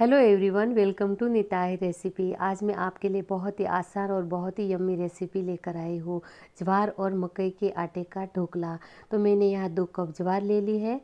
hello everyone welcome to Nitai recipe आज मैं आपके लिए बहुत ही आसान और बहुत ही यम्मी रेसिपी लेकर आई हूँ ज्वार और मकई के आटे का ढोकला तो मैंने यहाँ दो कप ज्वार ले ली है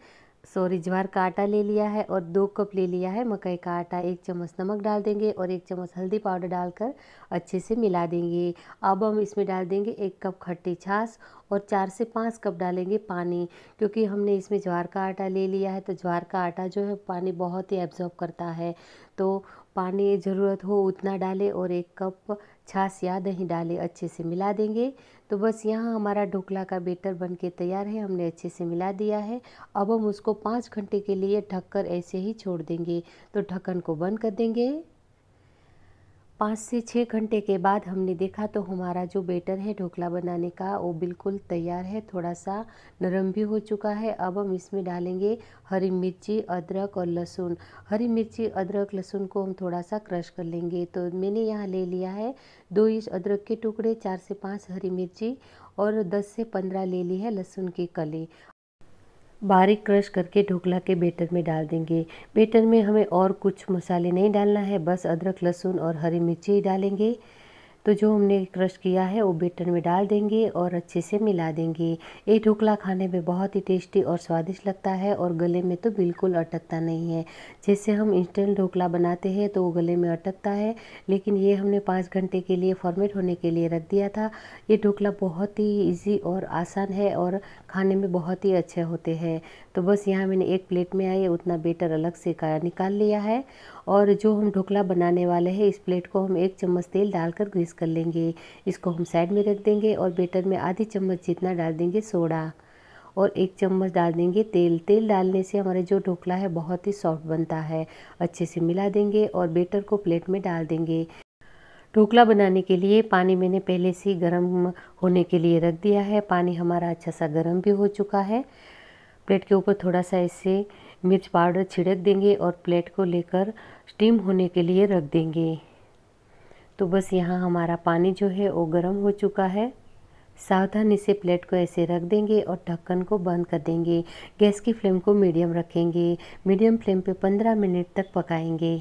सॉरी ज्वार का आटा ले लिया है और दो कप ले लिया है मकई का आटा एक चम्मच नमक डाल देंगे और एक चम्मच हल्दी पाउडर डालकर अच्छे से मिला देंगे अब हम इसमें डाल देंगे एक कप खट्टी छाछ और चार से पाँच कप डालेंगे पानी क्योंकि हमने इसमें ज्वार का आटा ले लिया है तो ज्वार का आटा जो है पानी बहुत ही एब्जॉर्ब करता है तो पानी ज़रूरत हो उतना डालें और एक कप छाछ या दही डालें अच्छे से मिला देंगे तो बस यहाँ हमारा ढोकला का बेटर बनके तैयार है हमने अच्छे से मिला दिया है अब हम उसको पाँच घंटे के लिए ढककर ऐसे ही छोड़ देंगे तो ढक्कन को बंद कर देंगे पाँच से छः घंटे के बाद हमने देखा तो हमारा जो बेटर है ढोकला बनाने का वो बिल्कुल तैयार है थोड़ा सा नरम भी हो चुका है अब हम इसमें डालेंगे हरी मिर्ची अदरक और लहसुन हरी मिर्ची अदरक लहसुन को हम थोड़ा सा क्रश कर लेंगे तो मैंने यहाँ ले लिया है दो इंच अदरक के टुकड़े चार से पाँच हरी मिर्ची और दस से पंद्रह ले ली है लहसुन की कली बारीक क्रश करके ढोकला के बेटर में डाल देंगे बेटर में हमें और कुछ मसाले नहीं डालना है बस अदरक लहसुन और हरी मिर्ची डालेंगे तो जो हमने क्रश किया है वो बेटर में डाल देंगे और अच्छे से मिला देंगे ये ढोकला खाने में बहुत ही टेस्टी और स्वादिष्ट लगता है और गले में तो बिल्कुल अटकता नहीं है जैसे हम इंस्टेंट ढोकला बनाते हैं तो वो गले में अटकता है लेकिन ये हमने पाँच घंटे के लिए फॉर्मेट होने के लिए रख दिया था ये ढोकला बहुत ही ईजी और आसान है और खाने में बहुत ही अच्छे होते हैं तो बस यहाँ मैंने एक प्लेट में आए उतना बेटर अलग से निकाल लिया है और जो हम ढोकला बनाने वाले हैं इस प्लेट को हम एक चम्मच तेल डालकर ग्रीस कर लेंगे इसको हम साइड में रख देंगे और बेटर में आधी चम्मच जितना डाल देंगे सोडा और एक चम्मच डाल देंगे तेल तेल डालने से हमारा जो ढोकला है बहुत ही सॉफ्ट बनता है अच्छे से मिला देंगे और बेटर को प्लेट में डाल देंगे ढोकला बनाने के लिए पानी मैंने पहले से गर्म होने के लिए रख दिया है पानी हमारा अच्छा सा गर्म भी हो चुका है प्लेट के ऊपर थोड़ा सा ऐसे मिर्च पाउडर छिड़क देंगे और प्लेट को लेकर स्टीम होने के लिए रख देंगे तो बस यहाँ हमारा पानी जो है वो गर्म हो चुका है सावधानी से प्लेट को ऐसे रख देंगे और ढक्कन को बंद कर देंगे गैस की फ्लेम को मीडियम रखेंगे मीडियम फ्लेम पे 15 मिनट तक पकाएंगे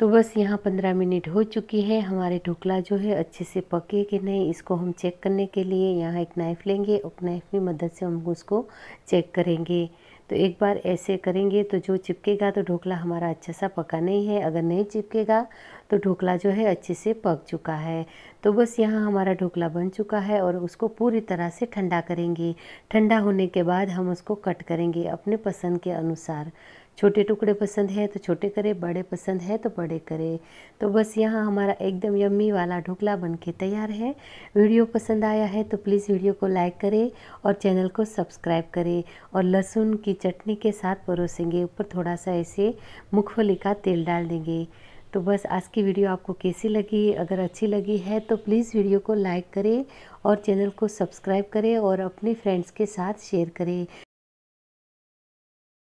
तो बस यहाँ पंद्रह मिनट हो चुकी है हमारे ढोकला जो है अच्छे से पके कि नहीं इसको हम चेक करने के लिए यहाँ एक नाइफ़ लेंगे और नाइफ़ की मदद से हम उसको चेक करेंगे तो एक बार ऐसे करेंगे तो जो चिपकेगा तो ढोकला हमारा अच्छा सा पका नहीं है अगर नहीं चिपकेगा तो ढोकला जो है अच्छे से पक चुका है तो बस यहाँ हमारा ढोकला बन चुका है और उसको पूरी तरह से ठंडा करेंगे ठंडा होने के बाद हम उसको कट करेंगे अपने पसंद के अनुसार छोटे टुकड़े पसंद है तो छोटे करें बड़े पसंद है तो बड़े करें तो बस यहाँ हमारा एकदम यम्मी वाला ढोकला बनके तैयार है वीडियो पसंद आया है तो प्लीज़ वीडियो को लाइक करें और चैनल को सब्सक्राइब करें और लहसुन की चटनी के साथ परोसेंगे ऊपर थोड़ा सा ऐसे मूँगफली का तेल डाल देंगे तो बस आज की वीडियो आपको कैसी लगी अगर अच्छी लगी है तो प्लीज़ वीडियो को लाइक करें और चैनल को सब्सक्राइब करें और अपने फ्रेंड्स के साथ शेयर करें